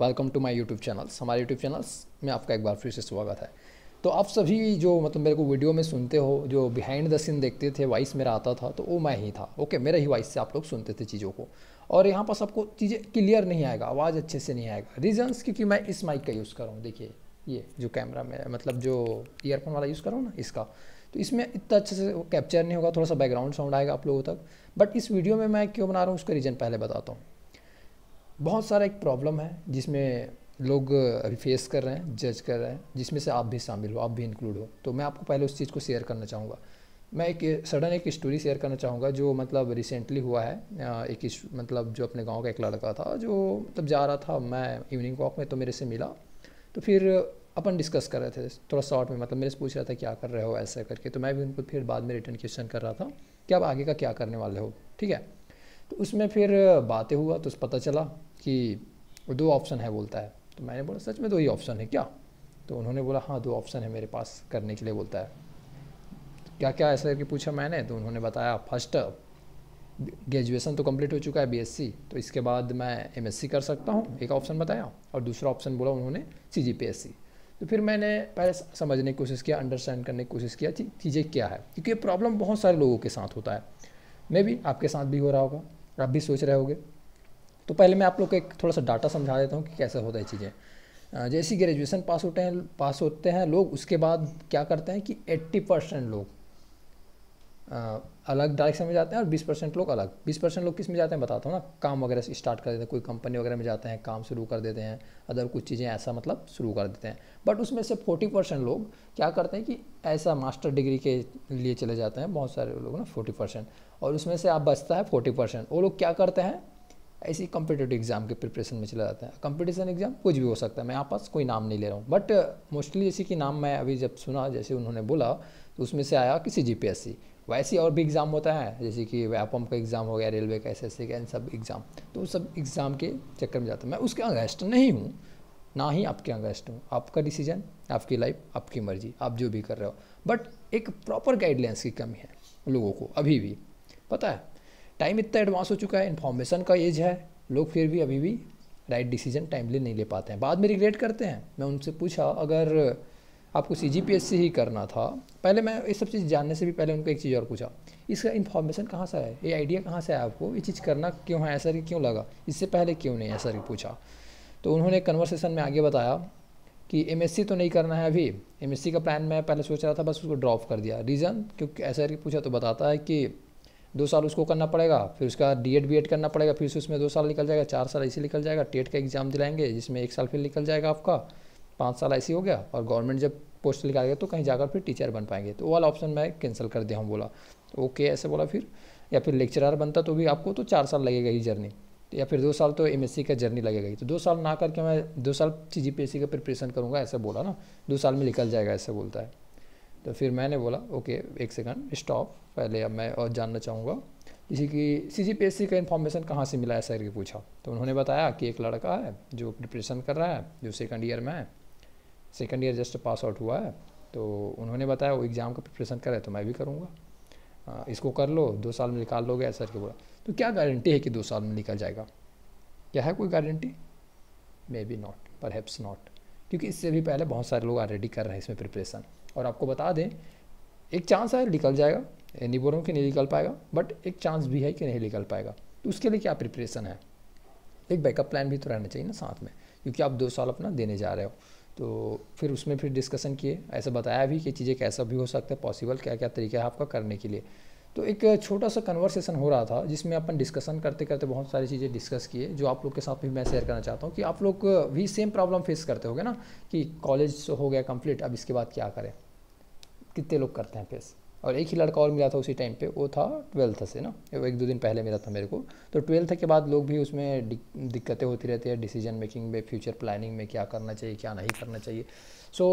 Welcome to my YouTube channels हमारे YouTube channels में आपका एक बार फिर से स्वागत है तो आप सभी जो मतलब मेरे को वीडियो में सुनते हो जो बिहाइंड द सीन देखते थे वॉइस मेरा आता था तो वो मैं ही था ओके मेरे ही वॉइस से आप लोग सुनते थे चीज़ों को और यहाँ पर सबको चीज़ें क्लियर नहीं आएगा आवाज़ अच्छे से नहीं आएगा रीजन्स क्योंकि मैं इस माइक का यूज़ कर रहा हूँ देखिए ये जो कैमरा में मतलब जो ईयरफोन वाला यूज़ कर रहा हूँ ना इसका तो इसमें इतना अच्छे से कैप्चर नहीं होगा थोड़ा सा बैकग्राउंड साउंड आएगा आप लोगों तक बट इस वीडियो में मैं क्यों बना रहा हूँ उसका रीज़न पहले बताता हूँ बहुत सारा एक प्रॉब्लम है जिसमें लोग अभी फेस कर रहे हैं जज कर रहे हैं जिसमें से आप भी शामिल हो आप भी इंक्लूड हो तो मैं आपको पहले उस चीज़ को शेयर करना चाहूँगा मैं एक सडन एक स्टोरी शेयर करना चाहूँगा जो मतलब रिसेंटली हुआ है एक मतलब जो अपने गांव का एक लड़का था जो मतलब जा रहा था मैं इवनिंग वॉक में तो मेरे से मिला तो फिर अपन डिस्कस कर रहे थे थोड़ा शॉर्ट में मतलब मेरे से पूछ रहा था क्या कर रहे हो ऐसा करके तो मैं भी उनको फिर बाद में रिटर्न क्वेश्चन कर रहा था कि आप आगे का क्या करने वाले हो ठीक है तो उसमें फिर बातें हुआ तो पता चला कि दो ऑप्शन है बोलता है तो मैंने बोला सच में दो तो ही ऑप्शन है क्या तो उन्होंने बोला हाँ दो ऑप्शन है मेरे पास करने के लिए बोलता है क्या क्या ऐसा करके पूछा मैंने तो उन्होंने बताया फर्स्ट ग्रेजुएशन तो कंप्लीट हो चुका है बीएससी तो इसके बाद मैं एमएससी कर सकता हूँ एक ऑप्शन बताया और दूसरा ऑप्शन बोला उन्होंने सी तो फिर मैंने पहले समझने की कोशिश किया अंडरस्टैंड करने की कोशिश किया चीज़ें क्या है क्योंकि ये प्रॉब्लम बहुत सारे लोगों के साथ होता है मे भी आपके साथ भी हो रहा होगा आप भी सोच रहे होगे तो पहले मैं आप लोग को एक थोड़ा सा डाटा समझा देता हूँ कि कैसे होता है चीज़ें जैसे ग्रेजुएशन पास होते हैं पास होते हैं लोग उसके बाद क्या करते हैं कि 80 परसेंट लोग आ, अलग डायरेक्शन में जाते हैं और 20 परसेंट लोग अलग 20 परसेंट लोग किस में जाते हैं बताता हूँ ना काम वगैरह से स्टार्ट कर देते हैं कोई कंपनी वगैरह में जाते हैं काम शुरू कर देते हैं अदर कुछ चीज़ें ऐसा मतलब शुरू कर देते हैं बट उसमें से फोर्टी परसेंट लोग क्या करते हैं कि ऐसा मास्टर डिग्री के लिए चले जाते हैं बहुत सारे लोग ना फोर्टी और उसमें से आप बचता है फोर्टी वो लोग क्या करते हैं ऐसी कॉम्पिटेटिव एग्ज़ाम के प्रिपरेशन में चला जाता है कंपटीशन एग्ज़ाम कुछ भी हो सकता है मैं आपस पास कोई नाम नहीं ले रहा हूँ बट मोस्टली जैसे कि नाम मैं अभी जब सुना जैसे उन्होंने बोला तो उसमें से आया किसी जी पी वैसे और भी एग्ज़ाम होता है जैसे कि व्यापम का एग्ज़ाम हो गया रेलवे का एस एस का इन सब एग्ज़ाम तो सब एग्ज़ाम के चक्कर में जाता है मैं उसके अगेंस्ट नहीं हूँ ना ही आपके अगेंस्ट हूँ आपका डिसीजन आपकी लाइफ आपकी मर्जी आप जो भी कर रहे हो बट एक प्रॉपर गाइडलाइंस की कमी है लोगों को अभी भी पता है टाइम इतना एडवांस हो चुका है इन्फॉर्मेशन का एज है लोग फिर भी अभी भी राइट डिसीजन टाइमली नहीं ले पाते हैं बाद में रिग्रेट करते हैं मैं उनसे पूछा अगर आपको सी जी पी एस सी ही करना था पहले मैं ये सब चीज़ जानने से भी पहले उनको एक चीज़ और पूछा इसका इन्फॉर्मेशन कहाँ से है ये आइडिया कहाँ से है आपको ये चीज़ करना क्यों है ऐसा क्यों लगा इससे पहले क्यों नहीं ऐसा पूछा तो उन्होंने कन्वर्सेशन में आगे बताया कि एम तो नहीं करना है अभी एम का प्लान मैं पहले सोच रहा था बस उसको ड्रॉप कर दिया रीज़न क्योंकि ऐसा पूछा तो बताता है कि दो साल उसको करना पड़ेगा फिर उसका डी एड बी एड करना पड़ेगा फिर उसमें दो साल निकल जाएगा चार साल ऐसे निकल जाएगा टेट का एग्ज़ाम दिलाएंगे जिसमें एक साल फिर निकल जाएगा आपका पाँच साल ऐसे हो गया और गवर्नमेंट जब पोस्ट निकालेगा तो कहीं जाकर फिर टीचर बन पाएंगे तो वाला ऑप्शन मैं कैंसिल कर दिया हूँ बोला ओके ऐसे बोला फिर या फिर लेक्चरार बनता तो भी आपको तो चार साल लगेगा ही जर्नी या फिर दो साल तो एम का जर्नी लगेगा तो दो साल ना करके मैं दो साल सी जी का प्रिपरेशन करूँगा ऐसा बोला ना दो साल में निकल जाएगा ऐसा बोलता है तो फिर मैंने बोला ओके एक सेकंड स्टॉप पहले अब मैं और जानना चाहूँगा इसी की सी जी पी एस सी का इन्फॉर्मेशन कहाँ से मिला ऐसा करके पूछा तो उन्होंने बताया कि एक लड़का है जो प्रिपरेशन कर रहा है जो सेकंड ईयर में है second year just pass out हुआ है तो उन्होंने बताया वो एग्ज़ाम का प्रिपरेशन करे है तो मैं भी करूँगा हाँ, इसको कर लो दो साल में निकाल लोगे ऐसा करके बोला तो क्या गारंटी है कि दो साल में निकल जाएगा क्या है कोई guarantee maybe not perhaps not क्योंकि इससे भी पहले बहुत सारे लोग ऑलरेडी कर रहे हैं इसमें प्रिपरेशन और आपको बता दें एक चांस है निकल जाएगा नहीं बोल नहीं निकल पाएगा बट एक चांस भी है कि नहीं निकल पाएगा तो उसके लिए क्या प्रिपरेशन है एक बैकअप प्लान भी तो रहना चाहिए ना साथ में क्योंकि आप दो साल अपना देने जा रहे हो तो फिर उसमें फिर डिस्कशन किए ऐसा बताया भी कि चीज़ें कैसा भी हो सकता है पॉसिबल क्या क्या तरीका है आपका करने के लिए तो एक छोटा सा कन्वर्सेशन हो रहा था जिसमें अपन डिस्कशन करते करते बहुत सारी चीज़ें डिस्कस किए जो आप लोग के साथ भी मैं शेयर करना चाहता हूँ कि आप लोग भी सेम प्रॉब्लम फेस करते हो ना कि कॉलेज हो गया कंप्लीट अब इसके बाद क्या करें कितने लोग करते हैं फेस और एक ही लड़का और मिला था उसी टाइम पे वो था ट्वेल्थ से ना एक दो दिन पहले मिला था मेरे को तो ट्वेल्थ के बाद लोग भी उसमें दिक्कतें होती रहती है डिसीजन मेकिंग में फ्यूचर प्लानिंग में क्या करना चाहिए क्या नहीं करना चाहिए so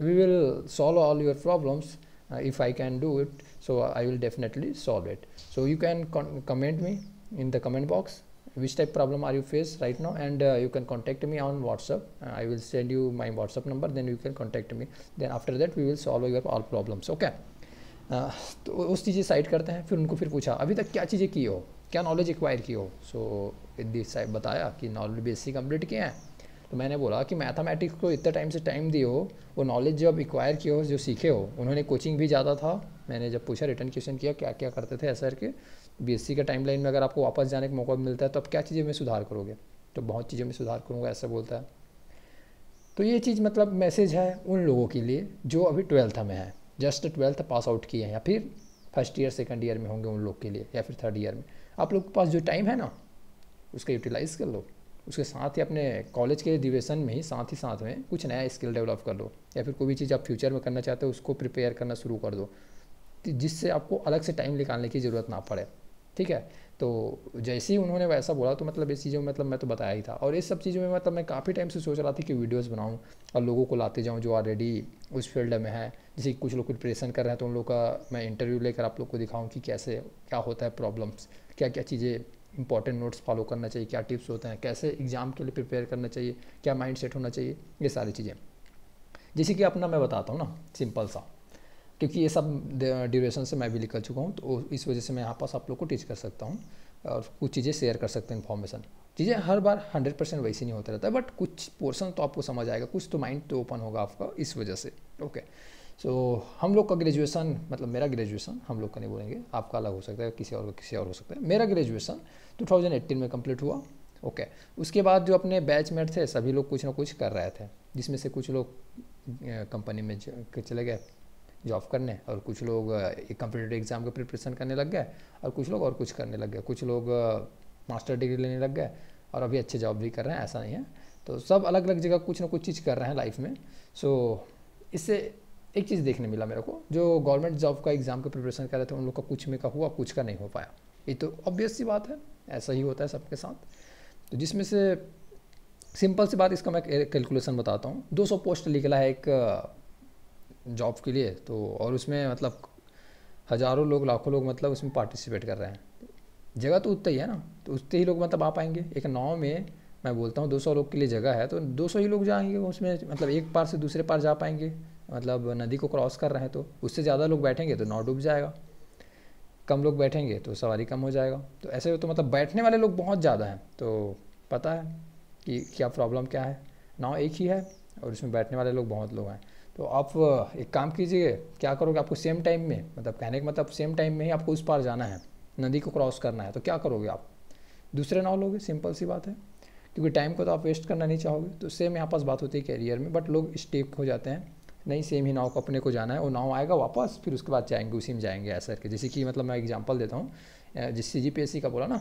we will solve all your problems if I can do it so I will definitely solve it so you can comment me in the comment box which type problem are you face right now and uh, you can contact me on whatsapp uh, i will send you my whatsapp number then you can contact me then after that we will solve your all problems okay uh, तो उस चीज़ें side करते हैं फिर उनको फिर पूछा अभी तक क्या चीज़ें की हो क्या नॉलेज एक्वायर की हो सो दिस बताया कि नॉलेज बेसिक कंप्लीट किए हैं तो मैंने बोला कि मैथमेटिक्स को इतने टाइम से टाइम दिए हो वो नॉलेज जो अब एक्वायर किए हो जो सीखे हो उन्होंने कोचिंग भी ज़्यादा था मैंने जब पूछा रिटर्न क्वेश्चन किया क्या क्या करते थे ऐसा करके बीएससी के टाइमलाइन में अगर आपको वापस जाने का मौका मिलता है तो आप क्या चीज़ें में सुधार करोगे तो बहुत चीज़ों में सुधार करूँगा ऐसा बोलता है तो ये चीज़ मतलब मैसेज है उन लोगों के लिए जो अभी ट्वेल्थ में है जस्ट ट्वेल्थ पास आउट किए हैं या फिर फर्स्ट ईयर सेकेंड ईयर में होंगे उन लोग के लिए या फिर थर्ड ईयर में आप लोग के पास जो टाइम है ना उसका यूटिलाइज़ कर लो उसके साथ ही अपने कॉलेज के ड्यूरेशन में ही साथ ही साथ में कुछ नया स्किल डेवलप कर लो या फिर कोई भी चीज़ आप फ्यूचर में करना चाहते हो उसको प्रिपेयर करना शुरू कर दो जिससे आपको अलग से टाइम निकालने की ज़रूरत ना पड़े ठीक है तो जैसे ही उन्होंने वैसा बोला तो मतलब इस चीज़ों में मतलब मैं तो बताया ही था और इस सब चीज़ों में मतलब मैं काफ़ी टाइम से सोच रहा था कि वीडियोस बनाऊं और लोगों को लाते जाऊं जो ऑलरेडी उस फील्ड में है जैसे कुछ लोग प्रिपरेशन कर रहे हैं तो उन लोगों का मैं इंटरव्यू लेकर आप लोग को दिखाऊँ कि कैसे क्या होता है प्रॉब्लम्स क्या क्या चीज़ें इंपॉर्टेंट नोट्स फॉलो करना चाहिए क्या टिप्स होते हैं कैसे एग्ज़ाम के लिए प्रिपेयर करना चाहिए क्या माइंड सेट होना चाहिए ये सारी चीज़ें जैसे कि अपना मैं बताता हूँ ना सिंपल सा क्योंकि ये सब ड्यूरेशन से मैं भी निकल चुका हूँ तो इस वजह से मैं यहाँ पास आप लोग को टीच कर सकता हूँ और कुछ चीज़ें शेयर कर सकते हैं इन्फॉर्मेशन चीज़ें हर बार हंड्रेड परसेंट वैसे नहीं होता रहता बट कुछ पोर्सन तो आपको समझ आएगा कुछ तो माइंड तो ओपन होगा आपका इस वजह से ओके सो हम लोग का ग्रेजुएसन मतलब मेरा ग्रेजुएसन हम लोग का नहीं बोलेंगे आपका अलग हो सकता है किसी और किसी और हो सकता है मेरा ग्रेजुएसन टू में कम्प्लीट हुआ ओके okay. उसके बाद जो अपने बैचमेट थे सभी लोग कुछ ना कुछ कर रहे थे जिसमें से कुछ लोग कंपनी में चले गए जॉब करने और कुछ लोग एक कंपिटेटिव एग्ज़ाम का प्रिपरेशन करने लग गए और कुछ लोग और कुछ करने लग गए कुछ लोग मास्टर डिग्री लेने लग गए और अभी अच्छे जॉब भी कर रहे हैं ऐसा नहीं है तो सब अलग अलग जगह कुछ ना कुछ चीज़ कर रहे हैं लाइफ में सो so, इससे एक चीज़ देखने मिला मेरे को जो गवर्नमेंट जॉब का एग्ज़ाम का प्रिपरेशन कर रहे थे उन लोग का कुछ में का हुआ कुछ का नहीं हो पाया ये तो ऑब्वियस सी बात है ऐसा ही होता है सबके साथ तो जिसमें से सिंपल सी बात इसका मैं कैलकुलेशन बताता हूँ 200 पोस्ट निकला है एक जॉब के लिए तो और उसमें मतलब हज़ारों लोग लाखों लोग मतलब उसमें पार्टिसिपेट कर रहे हैं जगह तो उतना ही है ना तो उतने ही लोग मतलब आ पाएंगे एक नाव में मैं बोलता हूँ 200 लोग के लिए जगह है तो 200 ही लोग जाएंगे उसमें मतलब एक पार से दूसरे पार जा पाएंगे मतलब नदी को क्रॉस कर रहे हैं तो उससे ज़्यादा लोग बैठेंगे तो नाव डूब जाएगा कम लोग बैठेंगे तो सवारी कम हो जाएगा तो ऐसे तो मतलब बैठने वाले लोग बहुत ज़्यादा हैं तो पता है कि क्या प्रॉब्लम क्या है नाव एक ही है और उसमें बैठने वाले लोग बहुत लोग हैं तो आप एक काम कीजिए क्या करोगे आपको सेम टाइम में मतलब कहने का मतलब सेम टाइम में ही आपको उस पार जाना है नदी को क्रॉस करना है तो क्या करोगे आप दूसरे नाव लोगे सिंपल सी बात है क्योंकि टाइम को तो आप वेस्ट करना नहीं चाहोगे तो सेम यहाँ पास बात होती है कैरियर में बट लोग स्टेक हो जाते हैं नहीं सेम ही नाव को अपने को जाना है वो नाव आएगा वापस फिर उसके बाद जाएंगे उसी में जाएंगे ऐसा करके जैसे कि मतलब मैं एग्जांपल देता हूँ सी जी का बोला ना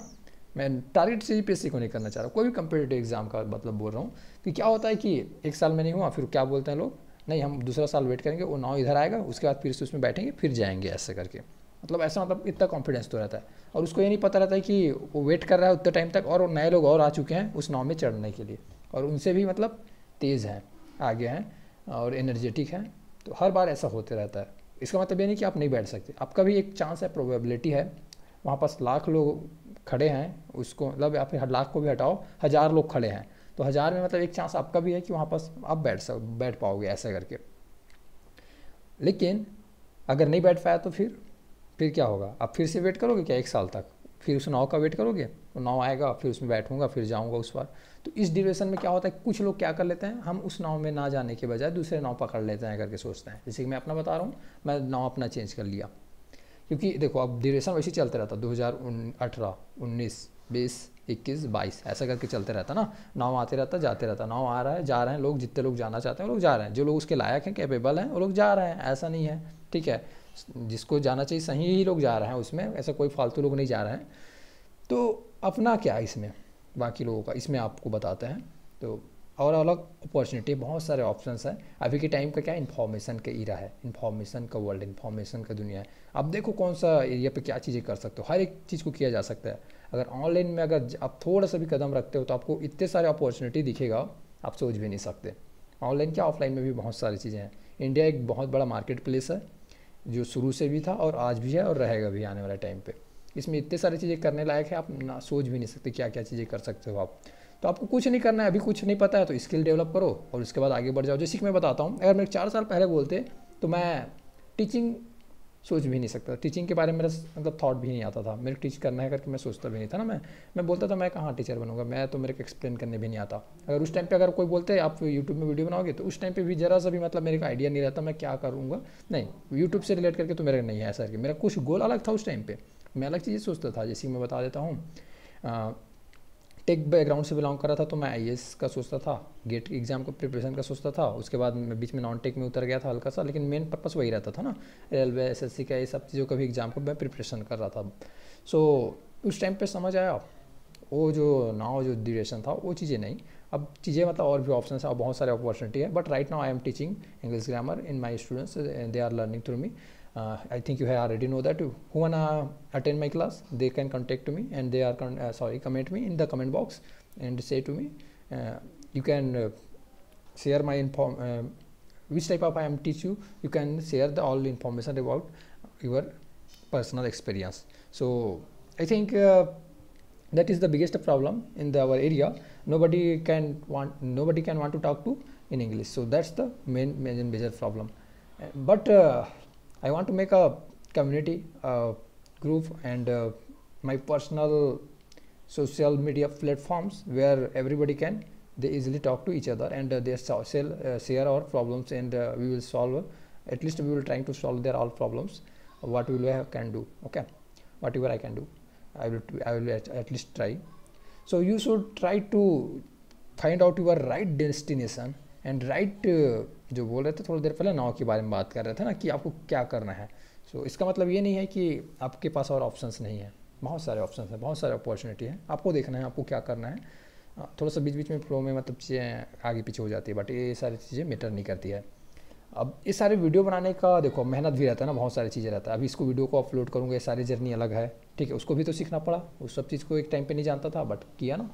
मैं टारगेट सी जी को नहीं करना चाह रहा कोई भी कंपिटेटिव एग्जाम का मतलब बोल रहा हूँ कि तो क्या होता है कि एक साल में नहीं हुआ फिर क्या बोलते हैं लोग नहीं हम दूसरा साल वेट करेंगे वो नाव इधर आएगा उसके बाद फिर से उसमें बैठेंगे फिर जाएंगे ऐसे करके मतलब ऐसा मतलब इतना कॉन्फिडेंस तो रहता है और उसको ये नहीं पता रहता है कि वो वेट कर रहा है उतने टाइम तक और नए लोग और आ चुके हैं उस नाव में चढ़ने के लिए और उनसे भी मतलब तेज़ हैं आगे हैं और एनर्जेटिक हैं तो हर बार ऐसा होते रहता है इसका मतलब ये नहीं कि आप नहीं बैठ सकते आपका भी एक चांस है प्रोबेबिलिटी है वहाँ पास लाख लोग खड़े हैं उसको मतलब आप लाख को भी हटाओ हज़ार लोग खड़े हैं तो हज़ार में मतलब एक चांस आपका भी है कि वहाँ पास आप बैठ सक बैठ पाओगे ऐसा करके लेकिन अगर नहीं बैठ पाया तो फिर फिर क्या होगा आप फिर से वेट करोगे क्या एक साल तक फिर उस नाव का वेट करोगे तो नाव आएगा फिर उसमें बैठूंगा फिर जाऊंगा उस बार तो इस ड्यूरेशन में क्या होता है कुछ लोग क्या कर लेते हैं हम उस नाव में ना जाने के बजाय दूसरे नाव पकड़ लेते हैं करके सोचते हैं जैसे कि मैं अपना बता रहा हूँ मैं नाव अपना चेंज कर लिया क्योंकि देखो अब ड्यूरेशन वैसे चलते रहता दो हज़ार बीस इक्कीस बाईस ऐसा करके चलते रहता ना नाव आते रहता जाते रहता नाव आ रहा है जा रहे हैं लोग जितने लोग जाना चाहते हैं वो लोग जा रहे हैं जो लोग उसके लायक हैं कैपेबल हैं वो लोग जा रहे हैं ऐसा नहीं है ठीक है जिसको जाना चाहिए सही ही लोग जा रहे हैं उसमें ऐसा कोई फालतू लोग नहीं जा रहे हैं तो अपना क्या है इसमें बाकी लोगों का इसमें आपको बताते हैं तो और अलग अपॉर्चुनिटी बहुत सारे ऑप्शन हैं अभी के टाइम का क्या इन्फॉर्मेशन का ईरा है इन्फॉर्मेशन का वर्ल्ड इन्फॉर्मेशन का दुनिया है अब देखो कौन सा एरिया पे क्या चीज़ें कर सकते हो हर एक चीज़ को किया जा सकता है अगर ऑनलाइन में अगर आप थोड़ा सा भी कदम रखते हो तो आपको इतने सारे अपॉर्चुनिटी दिखेगा आप सोच भी नहीं सकते ऑनलाइन क्या ऑफलाइन में भी बहुत सारी चीज़ें हैं इंडिया एक बहुत बड़ा मार्केट प्लेस है जो शुरू से भी था और आज भी है और रहेगा भी आने वाले टाइम पर इसमें इतने सारी चीज़ें करने लायक है आप ना सोच भी नहीं सकते क्या क्या चीज़ें कर सकते हो आप तो आपको कुछ नहीं करना है अभी कुछ नहीं पता है तो स्किल डेवलप करो और उसके बाद आगे बढ़ जाओ जैसे कि मैं बताता हूँ अगर मेरे चार साल पहले बोलते तो मैं टीचिंग सोच भी नहीं सकता टीचिंग के बारे में मेरा मतलब थॉट भी नहीं आता था मेरे टीच करना है करके मैं सोचता भी नहीं था ना मैं मैं बोलता था मैं कहाँ टीचर बनूंगा मैं तो मेरे को एक्सप्लेन करने भी नहीं आता अगर उस टाइम पे अगर कोई बोलते आप यूट्यूब में वीडियो बनाओगे तो उस टाइम पे भी जरा सा भी मतलब मेरे को आइडिया नहीं रहता मैं क्या करूँगा नहीं यूट्यूब से रिलेट करके तो मेरा नहीं है सर कि मेरा कुछ गोल अलग था उस टाइम पर मैं अलग चीज़ें सोचता था जैसे मैं बता देता हूँ टेक बैकग्राउंड से बिलोंग कर रहा था तो मैं आई का सोचता था गेट एग्जाम का प्रिपरेशन का सोचता था उसके बाद मैं बीच में नॉन टेक में उतर गया था हल्का सा लेकिन मेन पर्पस वही रहता था ना रेलवे एस का ये सब चीज़ों का भी एग्ज़ाम को मैं प्रिपरेशन कर रहा था सो so, उस टाइम पर समझ आया वो जो नाव जो ड्यूरेशन था वो चीज़ें नहीं अब चीज़ें मतलब और भी ऑप्शन है और बहुत सारे अपॉर्चुनिटी है but right now I am teaching English grammar in my students they are learning through me uh, I think you have already know that who wanna attend my class they can contact me and they are con uh, sorry comment me in the comment box and say to me uh, you can uh, share my inform uh, which type of I am teach you you can share the all information about your personal experience so I think uh, that is the biggest problem in the, our area nobody can want nobody can want to talk to in English so that's the main major, major problem but I want to make a community group and uh, my personal social media platforms where everybody can they easily talk to each other and uh, they so sell, uh, share our problems and uh, we will solve at least we will try to solve their all problems what will I can do okay whatever I can do I will I will at, at least try so you should try to find out your right destination and right uh, जो बोल रहे थे थोड़ी देर पहले नाव के बारे में बात कर रहे थे ना कि आपको क्या करना है सो so, इसका मतलब ये नहीं है कि आपके पास और ऑप्शंस नहीं है बहुत सारे ऑप्शन हैं बहुत सारे अपॉर्चुनिटी हैं आपको देखना है आपको क्या करना है हाँ, थोड़ा सा बीच बीच में फ्लो में मतलब चीज़ें आगे पीछे हो जाती है बट ये सारी चीज़ें मैटर नहीं करती है अब ये सारे वीडियो बनाने का देखो मेहनत भी रहता है ना बहुत सारी चीज़ें रहता है अभी इसको वीडियो को अपलोड करूँगा ये सारी जर्नी अलग है ठीक है उसको भी तो सीखना पड़ा उस सब चीज़ को एक टाइम पर नहीं जानता था बट किया ना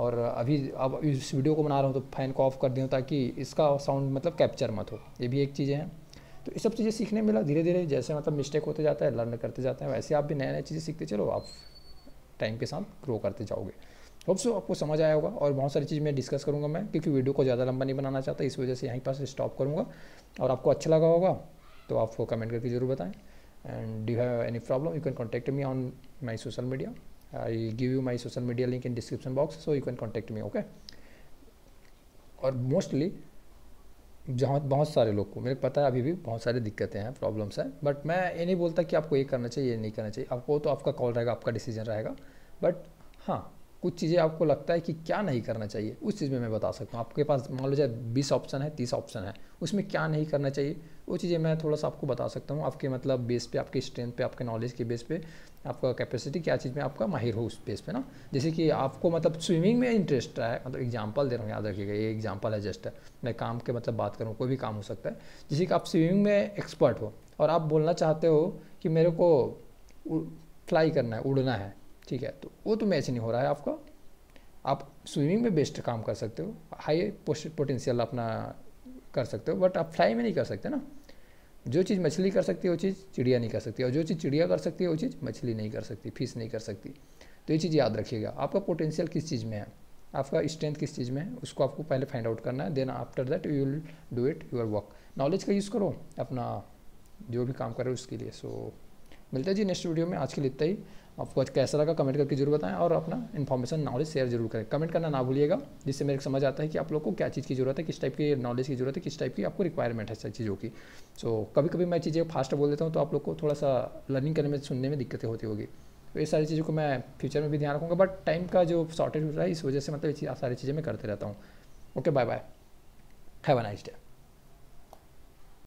और अभी अब इस वीडियो को बना रहा हूँ तो फैन को ऑफ कर दें ताकि इसका साउंड मतलब कैप्चर मत हो ये भी एक चीज़ें हैं तो ये सब चीज़ें सीखने मिला धीरे धीरे जैसे मतलब मिस्टेक होते जाता है लर्न करते जाते हैं वैसे आप भी नए नए चीज़ें सीखते चलो आप टाइम के साथ ग्रो करते जाओगे होप सो आपको समझ आया होगा और बहुत सारी चीज़ मैं डिस्कस करूँगा मैं क्योंकि वीडियो को ज़्यादा लंबा नहीं बनाना चाहता इस वजह से यहीं पास स्टॉप करूँगा और आपको अच्छा लगा होगा तो आपको कमेंट करके जरूर बताएं and do have any problem you can contact me on my social media I give you my social media link in description box so you can contact me okay और मोस्टली जहाँ बहुत सारे लोग को मेरे पता है अभी भी बहुत सारी दिक्कतें हैं प्रॉब्लम्स हैं बट मैं ये नहीं बोलता कि आपको ये करना चाहिए ये नहीं करना चाहिए आपको तो आपका कॉल रहेगा आपका डिसीजन रहेगा बट हाँ कुछ चीज़ें आपको लगता है कि क्या नहीं करना चाहिए उस चीज़ में मैं बता सकता हूँ आपके पास मान लो चाहे बीस ऑप्शन है तीस ऑप्शन है उसमें क्या नहीं करना चाहिए वो चीज़ें मैं थोड़ा सा आपको बता सकता हूँ आपके मतलब बेस पे आपके स्ट्रेंथ पे आपके नॉलेज के बेस पे आपका कैपेसिटी क्या चीज़ में आपका माहिर हो उस बेस पे ना जैसे कि आपको मतलब स्विमिंग में इंटरेस्ट रहा है मतलब एग्जाम्पल दे रहा हूँ याद रखिएगा ये एग्जाम्पल है जस्ट मैं काम के मतलब बात करूँ कोई भी काम हो सकता है जैसे कि आप स्विमिंग में एक्सपर्ट हो और आप बोलना चाहते हो कि मेरे को फ्लाई करना है उड़ना है ठीक है तो वो तो मैच नहीं हो रहा है आपका आप स्विमिंग में बेस्ट काम कर सकते हो हाई पोटेंशियल अपना कर सकते हो बट आप फ्लाई में नहीं कर सकते ना जो चीज़ मछली कर सकती है वो चीज़ चिड़िया नहीं कर सकती और जो चीज़ चिड़िया कर सकती है वो चीज़ मछली नहीं कर सकती फिश नहीं कर सकती तो ये चीज़ याद रखिएगा आपका पोटेंशियल किस चीज़ में है आपका स्ट्रेंथ किस चीज़ में है उसको आपको पहले फाइंड आउट करना है then after that you will do it your work knowledge का यूज़ करो अपना जो भी काम करो उसके लिए सो so, मिलते हैं जी नेक्स्ट वीडियो में आज के लिए इतना ही आपको आज कैसा लगा कमेंट करके जरूर बताएं और अपना इन्फॉर्मेशन नॉलेज शेयर जरूर करें कमेंट करना ना भूलिएगा जिससे मेरे को समझ आता है कि आप लोग को क्या चीज़ की जरूरत है किस टाइप की नॉलेज की जरूरत है किस टाइप की आपको रिक्वायरमेंट है सब चीज़ों की सो so, कभी कभी मैं चीज़ें फास्ट बोल देता हूँ तो आप लोग को थोड़ा सा लर्निंग करने में सुनने में दिक्कतें होती होगी तो ये सारी चीज़ों को मैं फ्यूचर में भी ध्यान रखूँगा बट टाइम का जो शॉर्टेज हो रहा है इस वजह से मतलब ये सारी चीज़ें मैं करते रहता हूँ okay bye bye have a nice day